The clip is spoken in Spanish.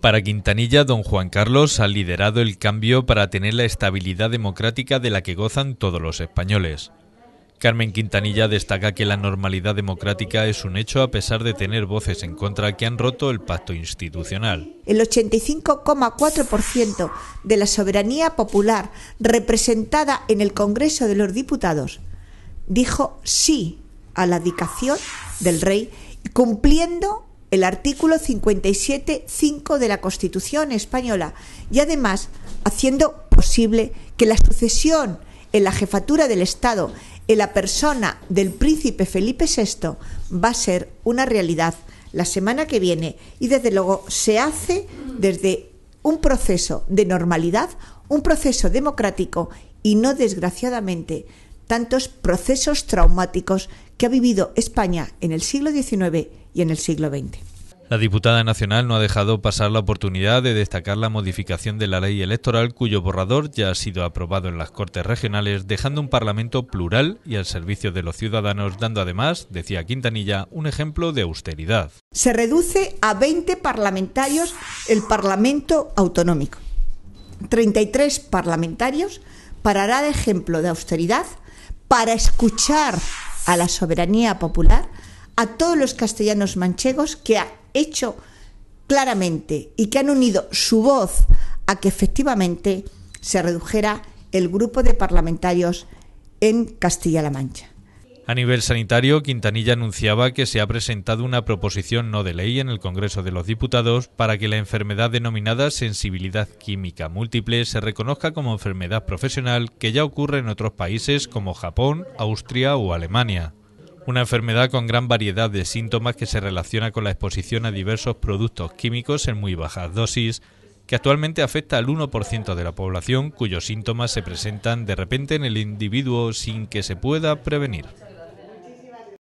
Para Quintanilla, don Juan Carlos ha liderado el cambio para tener la estabilidad democrática de la que gozan todos los españoles. Carmen Quintanilla destaca que la normalidad democrática es un hecho a pesar de tener voces en contra que han roto el pacto institucional. El 85,4% de la soberanía popular representada en el Congreso de los Diputados dijo sí a la dedicación del rey, cumpliendo el artículo 57.5 de la Constitución española y además haciendo posible que la sucesión en la jefatura del Estado en la persona del príncipe Felipe VI va a ser una realidad la semana que viene y desde luego se hace desde un proceso de normalidad, un proceso democrático y no desgraciadamente tantos procesos traumáticos que ha vivido España en el siglo XIX y en el siglo XX. La diputada nacional no ha dejado pasar la oportunidad de destacar la modificación de la ley electoral cuyo borrador ya ha sido aprobado en las Cortes Regionales, dejando un Parlamento plural y al servicio de los ciudadanos, dando además, decía Quintanilla, un ejemplo de austeridad. Se reduce a 20 parlamentarios el Parlamento autonómico. 33 parlamentarios parará de ejemplo de austeridad para escuchar a la soberanía popular, a todos los castellanos manchegos que ha hecho claramente y que han unido su voz a que efectivamente se redujera el grupo de parlamentarios en Castilla-La Mancha. A nivel sanitario, Quintanilla anunciaba que se ha presentado una proposición no de ley en el Congreso de los Diputados para que la enfermedad denominada sensibilidad química múltiple se reconozca como enfermedad profesional que ya ocurre en otros países como Japón, Austria o Alemania. Una enfermedad con gran variedad de síntomas que se relaciona con la exposición a diversos productos químicos en muy bajas dosis, que actualmente afecta al 1% de la población cuyos síntomas se presentan de repente en el individuo sin que se pueda prevenir.